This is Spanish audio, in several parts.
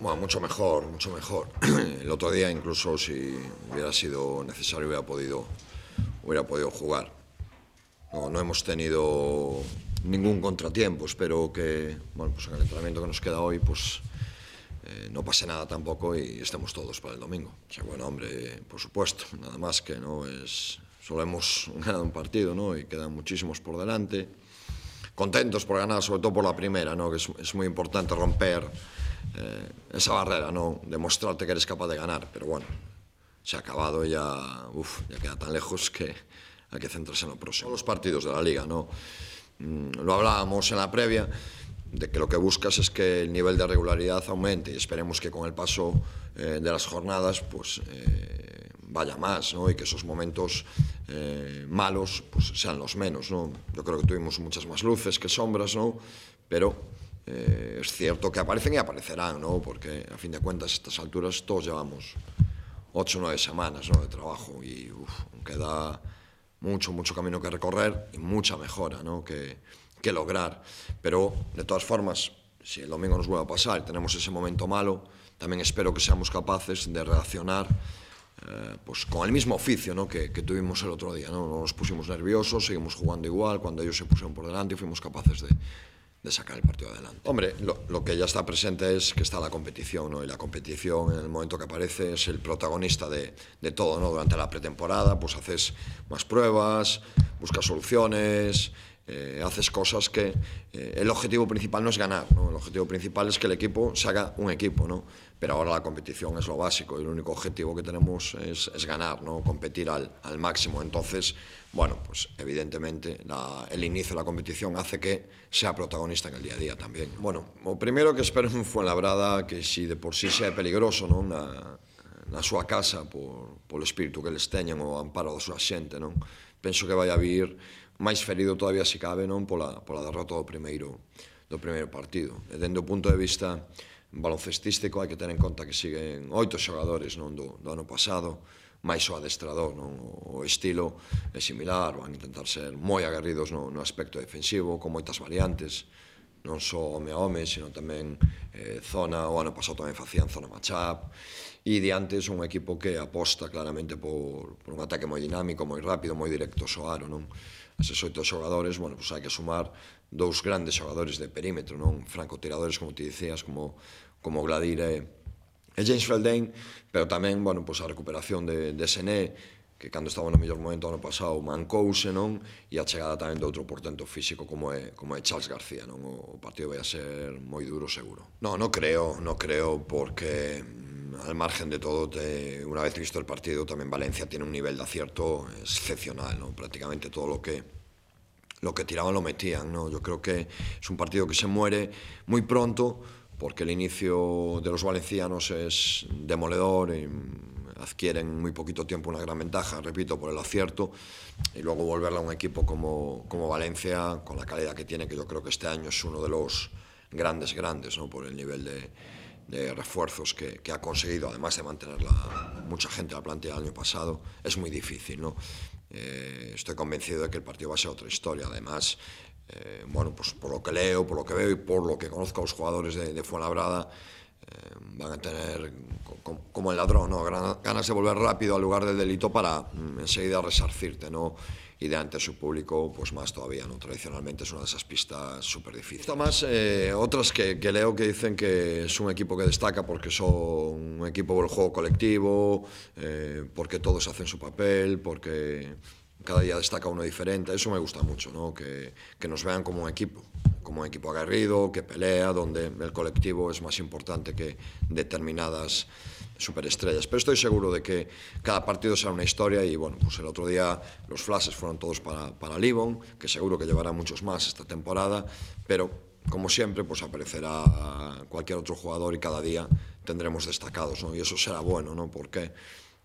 Bueno, mucho mejor, mucho mejor. El otro día incluso si hubiera sido necesario hubiera podido, hubiera podido jugar. No, no hemos tenido ningún contratiempo. Espero que bueno, pues en el entrenamiento que nos queda hoy pues, eh, no pase nada tampoco y estemos todos para el domingo. bueno, hombre, por supuesto, nada más que no es... Solo hemos ganado un partido ¿no? y quedan muchísimos por delante. Contentos por ganar, sobre todo por la primera, ¿no? que es, es muy importante romper eh, esa barrera, ¿no? Demostrarte que eres capaz de ganar, pero bueno, se ha acabado ya, ya queda tan lejos que hay que centrarse en lo próximo. Los partidos de la liga, ¿no? Mm, lo hablábamos en la previa de que lo que buscas es que el nivel de regularidad aumente y esperemos que con el paso eh, de las jornadas pues eh, vaya más ¿no? y que esos momentos malos pues sean los menos ¿no? yo creo que tuvimos muchas más luces que sombras ¿no? pero eh, es cierto que aparecen y aparecerán, ¿no? Porque a fin de cuentas a estas alturas todos llevamos 8 o 9 semanas de trabajo y queda mucho, mucho camino que recorrer y mucha mejora ¿no? que, lograr. Pero de todas formas, si el domingo nos vuelve a pasar y tenemos ese momento malo, también espero que seamos capaces de reaccionar eh, pues con el mismo oficio ¿no? que, tuvimos el otro día. ¿no? no nos pusimos nerviosos, seguimos jugando igual, cuando ellos se pusieron por delante fuimos capaces de, de sacar el partido adelante. Hombre, lo, que ya está presente es que está la competición, ¿no? Y la competición, en el momento que aparece, es el protagonista de, de todo, ¿no? Durante la pretemporada, pues haces más pruebas, buscas soluciones, eh, haces cosas que eh, el objetivo principal no es ganar, ¿no? el objetivo principal es que el equipo se haga un equipo, ¿no? pero ahora la competición es lo básico y el único objetivo que tenemos es, es ganar, ¿no? competir al, al, máximo. Entonces, bueno, pues evidentemente la, el inicio de la competición hace que sea protagonista en el día a día también. Bueno, o primero que espero en Fuenlabrada que si de por sí sea peligroso, ¿no? Una, na súa casa por, polo espírito que les teñen o amparo da súa xente, non? Penso que vai a vir máis ferido todavía se cabe non pola, pola derrota do primeiro, do primeiro partido. E dende o punto de vista baloncestístico hai que ter en conta que siguen oito xogadores non do, do ano pasado, máis o adestrador, non? o estilo é similar, van intentar ser moi agarridos no, no aspecto defensivo, con moitas variantes, non só home a home, senón tamén eh, zona, o ano pasado tamén facían zona matchup, e diante é un equipo que aposta claramente por, por un ataque moi dinámico, moi rápido, moi directo soaro, non? A oito xogadores, bueno, pues hai que sumar dous grandes xogadores de perímetro, non? Francotiradores, como ti dicías, como, como Gladire e, e James Feldane, pero tamén, bueno, pues a recuperación de, de Sené, que cando estaba no mellor momento ano pasado mancouse, non? E a chegada tamén de outro portento físico como é, como é Charles García, non? O partido vai a ser moi duro seguro. No, no creo, no creo porque mm, al margen de todo, te, una vez visto el partido, tamén Valencia tiene un nivel de acierto excepcional, ¿no? Prácticamente todo lo que lo que tiraban lo metían, ¿no? Yo creo que es un partido que se muere moi pronto porque el inicio de los valencianos es demoledor e Adquieren en muy poquito tiempo una gran ventaja, repito, por el acierto, y luego volverla a un equipo como, Valencia, con la calidad que tiene, que yo creo que este año es uno de los grandes, grandes, ¿no? por el nivel de, refuerzos que, ha conseguido, además de mantener mucha gente a la plantilla el año pasado, es muy difícil. ¿no? Eh, estoy convencido de que el partido va a ser otra historia. Además, eh, bueno, pues por lo que leo, por lo que veo y por lo que conozco a los jugadores de, de Fuenlabrada, eh, van a tener, como el ladrón, ¿no? ganas de volver rápido al lugar del delito para mm, enseguida resarcirte, ¿no? Y de ante su público, pues más todavía, ¿no? Tradicionalmente es una de esas pistas súper difíciles. más eh, otras que, leo que dicen que es un equipo que destaca porque son un equipo del juego colectivo, eh, porque todos hacen su papel, porque cada día destaca uno diferente, eso me gusta mucho, ¿no? que, que nos vean como un equipo, como un equipo agarrido, que pelea, donde el colectivo es más importante que determinadas superestrellas. Pero estoy seguro de que cada partido será una historia y bueno, pues el otro día los flashes fueron todos para, para Livon, que seguro que llevará muchos más esta temporada, pero como siempre pues aparecerá cualquier otro jugador y cada día tendremos destacados, ¿no? Y eso será bueno, ¿no? Porque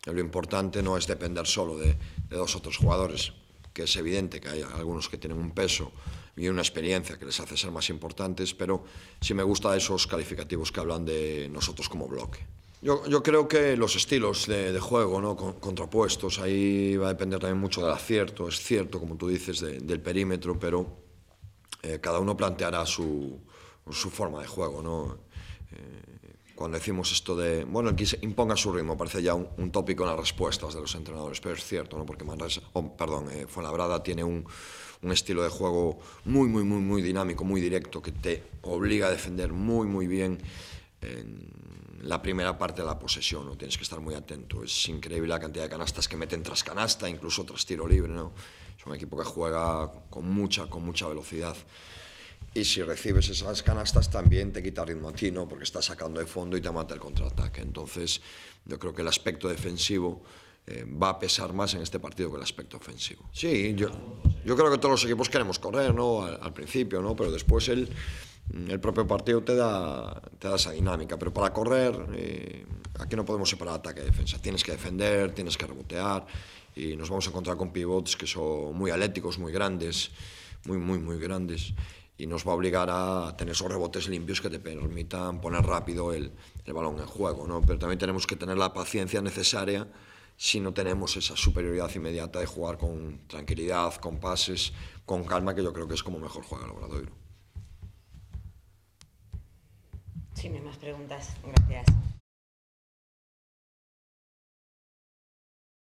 lo importante no es depender solo de, dos o jugadores, que es evidente que hay algunos que tienen un peso y una experiencia que les hace ser más importantes, pero sí me gusta esos calificativos que hablan de nosotros como bloque. Yo, creo que los estilos de, juego ¿no? contrapuestos, ahí va a depender también mucho del acierto, es cierto, como tú dices, del perímetro, pero eh, cada uno planteará su, forma de juego. ¿no? Eh, cuando decimos esto de, bueno, aquí que se imponga su ritmo, parece ya un, tópico en las respuestas de los entrenadores, pero es cierto, ¿no? Porque Manresa, oh, perdón, eh, Fuenlabrada tiene un, un, estilo de juego muy, muy, muy, muy dinámico, muy directo, que te obliga a defender muy, muy bien la primera parte de la posesión, ¿no? Tienes que estar muy atento. Es increíble la cantidad de canastas que meten tras canasta, incluso tras tiro libre, ¿no? Es un equipo que juega con mucha, con mucha velocidad. Y si recibes esas canastas también te quita ritmo a ti, Porque estás sacando de fondo y te mata el contraataque. Entonces, yo creo que el aspecto defensivo eh, va a pesar más en este partido que el aspecto ofensivo. Sí, yo, yo creo que todos los equipos queremos correr, ¿no? Al, principio, ¿no? Pero después el, el propio partido te da, te da esa dinámica. Pero para correr, eh, aquí no podemos separar ataque y defensa. Tienes que defender, tienes que rebotear y nos vamos a encontrar con pivots que son muy atléticos, muy grandes, muy, muy, muy grandes y nos va a obligar a tener esos rebotes limpios que te permitan poner rápido el, balón en juego. Pero también tenemos que tener la paciencia necesaria si no tenemos esa superioridad inmediata de jugar con tranquilidad, con pases, con calma, que yo creo que es como mejor juega el Obradoiro. Sin más preguntas. Gracias.